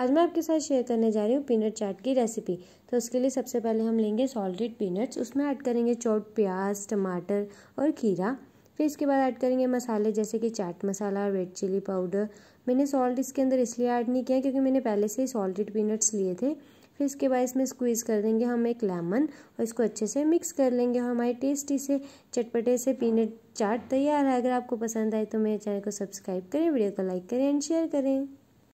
आज मैं आपके साथ शेयर करने जा रही हूँ पीनट चाट की रेसिपी तो उसके लिए सबसे पहले हम लेंगे सॉल्टेड पीनट्स उसमें ऐड करेंगे चौट प्याज टमाटर और खीरा फिर इसके बाद ऐड करेंगे मसाले जैसे कि chaat masala red chilli powder मैंने सॉल्ट इसके अंदर इसलिए ऐड नहीं किया क्योंकि मैंने पहले से ही सॉल्टेड पीनट्स लिए थे फिर इसके बाद इसमें स्क्वीज़ कर देंगे हम एक लेमन और इसको अच्छे से मिक्स कर लेंगे और हमारे टेस्टी से चटपटे से पीनट चाट तैयार है अगर आपको पसंद आए तो मेरे चैनल को सब्सक्राइब करें वीडियो को लाइक करें एंड शेयर करें